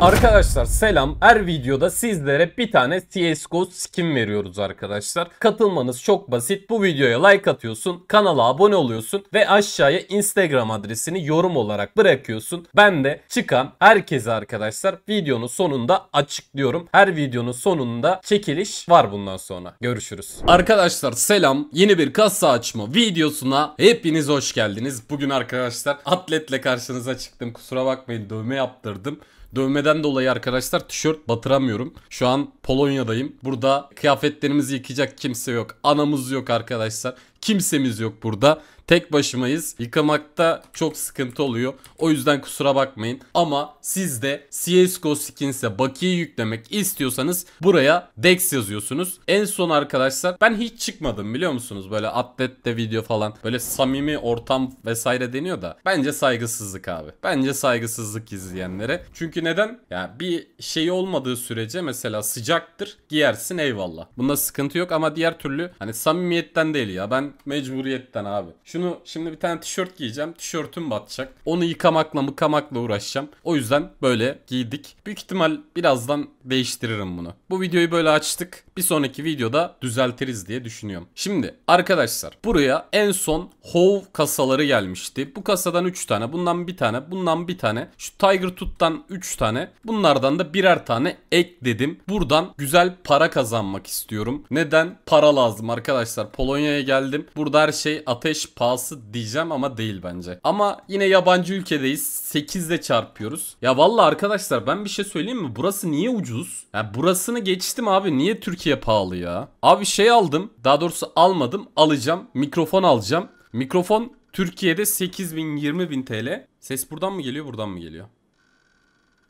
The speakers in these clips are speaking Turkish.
Arkadaşlar selam. Her videoda sizlere bir tane CSGO skin veriyoruz arkadaşlar. Katılmanız çok basit. Bu videoya like atıyorsun, kanala abone oluyorsun ve aşağıya Instagram adresini yorum olarak bırakıyorsun. Ben de çıkan herkese arkadaşlar videonun sonunda açıklıyorum. Her videonun sonunda çekiliş var bundan sonra. Görüşürüz. Arkadaşlar selam. Yeni bir kasa açma videosuna hepiniz hoş geldiniz. Bugün arkadaşlar atletle karşınıza çıktım. Kusura bakmayın dövme yaptırdım. Dövmeden dolayı arkadaşlar tişört batıramıyorum. Şu an Polonya'dayım. Burada kıyafetlerimizi yıkayacak kimse yok. Anamız yok arkadaşlar. Kimsemiz yok burada. Tek başımayız. Yıkamakta çok sıkıntı oluyor. O yüzden kusura bakmayın. Ama siz de CSGO Skins'e bakiye yüklemek istiyorsanız buraya Dex yazıyorsunuz. En son arkadaşlar ben hiç çıkmadım biliyor musunuz? Böyle atlette video falan. Böyle samimi ortam vesaire deniyor da. Bence saygısızlık abi. Bence saygısızlık izleyenlere. Çünkü neden? Ya yani bir şey olmadığı sürece mesela sıcaktır. Giyersin eyvallah. Bunda sıkıntı yok ama diğer türlü hani samimiyetten değil ya. Ben mecburiyetten abi. Şunu şimdi bir tane tişört giyeceğim. Tişörtüm batacak. Onu yıkamakla mıkamakla uğraşacağım. O yüzden böyle giydik. Büyük ihtimal birazdan değiştiririm bunu. Bu videoyu böyle açtık bir sonraki videoda düzeltiriz diye düşünüyorum. Şimdi arkadaşlar buraya en son hov kasaları gelmişti. Bu kasadan 3 tane, bundan bir tane, bundan bir tane. Şu Tiger Tut'tan 3 tane. Bunlardan da birer tane ekledim. Buradan güzel para kazanmak istiyorum. Neden? Para lazım arkadaşlar. Polonya'ya geldim. Burada her şey ateş pahası diyeceğim ama değil bence. Ama yine yabancı ülkedeyiz. 8 ile çarpıyoruz. Ya valla arkadaşlar ben bir şey söyleyeyim mi? Burası niye ucuz? Ya burasını geçtim abi. Niye Türkiye Türkiye pahalı ya. Abi şey aldım. Daha doğrusu almadım. Alacağım. Mikrofon alacağım. Mikrofon Türkiye'de 8000 20000 TL. Ses buradan mı geliyor, buradan mı geliyor?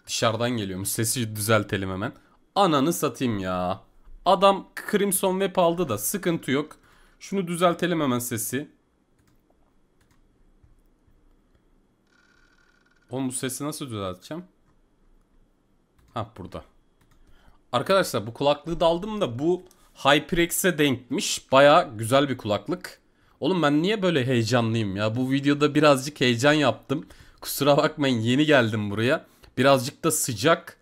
Dışarıdan geliyormuş. Sesi düzeltelim hemen. Ananı satayım ya. Adam Crimson Web aldı da sıkıntı yok. Şunu düzeltelim hemen sesi. Oğlum bu sesi nasıl düzelteceğim? Ha burada. Arkadaşlar bu kulaklığı da aldım da bu HyperX'e denkmiş. Baya güzel bir kulaklık. Oğlum ben niye böyle heyecanlıyım ya? Bu videoda birazcık heyecan yaptım. Kusura bakmayın yeni geldim buraya. Birazcık da sıcak.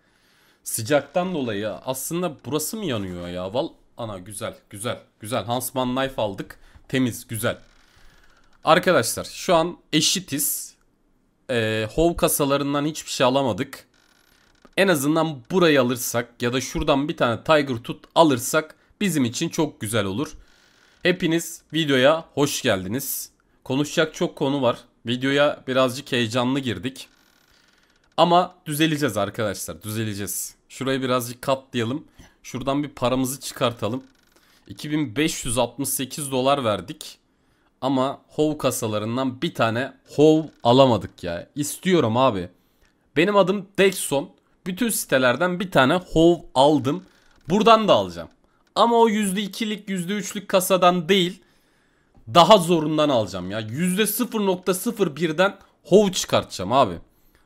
Sıcaktan dolayı aslında burası mı yanıyor ya? Val ana güzel güzel güzel. Hansman knife aldık. Temiz güzel. Arkadaşlar şu an eşitiz. Ee, hov kasalarından hiçbir şey alamadık. En azından burayı alırsak ya da şuradan bir tane Tiger Tooth alırsak bizim için çok güzel olur. Hepiniz videoya hoş geldiniz. Konuşacak çok konu var. Videoya birazcık heyecanlı girdik. Ama düzeleceğiz arkadaşlar düzeleceğiz. Şurayı birazcık katlayalım. Şuradan bir paramızı çıkartalım. 2568 dolar verdik. Ama hov kasalarından bir tane hov alamadık ya. İstiyorum abi. Benim adım Dexon. Bütün sitelerden bir tane hov aldım. Buradan da alacağım. Ama o %2'lik %3'lük kasadan değil. Daha zorundan alacağım ya. %0.01'den hov çıkartacağım abi.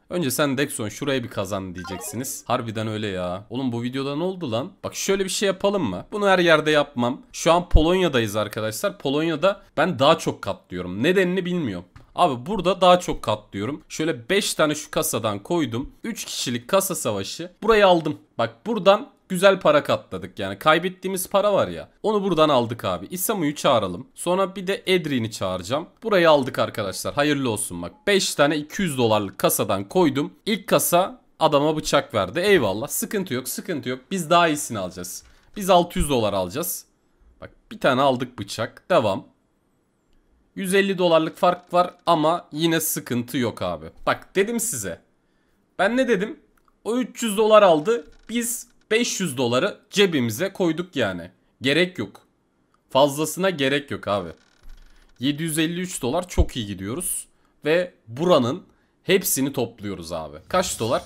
Önce sen Dexon şuraya bir kazan diyeceksiniz. Harbiden öyle ya. Oğlum bu videoda ne oldu lan? Bak şöyle bir şey yapalım mı? Bunu her yerde yapmam. Şu an Polonya'dayız arkadaşlar. Polonya'da ben daha çok katlıyorum. Nedenini bilmiyorum. Abi burada daha çok katlıyorum. Şöyle 5 tane şu kasadan koydum. 3 kişilik kasa savaşı. Burayı aldım. Bak buradan güzel para katladık yani kaybettiğimiz para var ya onu buradan aldık abi İsamu'yu çağıralım sonra bir de Edrin'i çağıracağım burayı aldık arkadaşlar hayırlı olsun bak 5 tane 200 dolarlık kasadan koydum İlk kasa adama bıçak verdi eyvallah sıkıntı yok sıkıntı yok biz daha iyisini alacağız biz 600 dolar alacağız bak bir tane aldık bıçak devam 150 dolarlık fark var ama yine sıkıntı yok abi. Bak dedim size. Ben ne dedim? O 300 dolar aldı. Biz 500 doları cebimize koyduk yani. Gerek yok. Fazlasına gerek yok abi. 753 dolar çok iyi gidiyoruz. Ve buranın hepsini topluyoruz abi. Kaç dolar?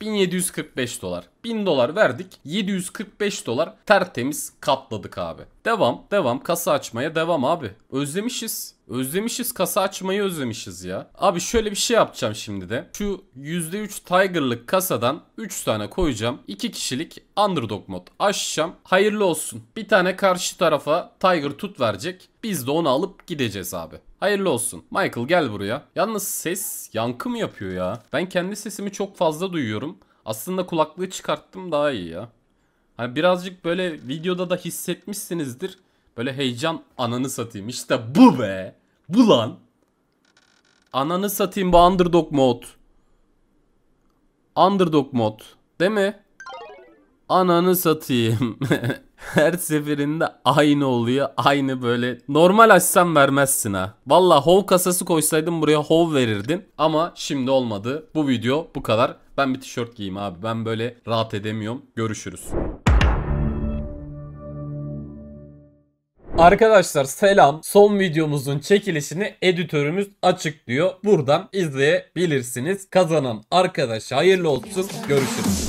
1745 dolar. 1000 dolar verdik. 745 dolar tertemiz katladık abi. Devam devam kasa açmaya devam abi. Özlemişiz. Özlemişiz kasa açmayı özlemişiz ya. Abi şöyle bir şey yapacağım şimdi de. Şu %3 Tiger'lık kasadan 3 tane koyacağım. 2 kişilik underdog mod açacağım. Hayırlı olsun. Bir tane karşı tarafa Tiger tut verecek. Biz de onu alıp gideceğiz abi. Hayırlı olsun. Michael gel buraya. Yalnız ses yankı mı yapıyor ya? Ben kendi sesimi çok fazla duyuyorum. Aslında kulaklığı çıkarttım daha iyi ya. Hani birazcık böyle videoda da hissetmişsinizdir. Böyle heyecan ananı satayım. İşte bu be. Bu lan. Ananı satayım bu underdog mod. Underdog mod. Değil mi? Ananı satayım. Her seferinde aynı oluyor. Aynı böyle. Normal açsam vermezsin ha. Valla hov kasası koysaydım buraya hov verirdin. Ama şimdi olmadı. Bu video bu kadar. Ben bir tişört giyeyim abi. Ben böyle rahat edemiyorum. Görüşürüz. Arkadaşlar selam. Son videomuzun çekilişini editörümüz açıklıyor. Buradan izleyebilirsiniz. Kazanan arkadaşa hayırlı olsun. Görüşürüz.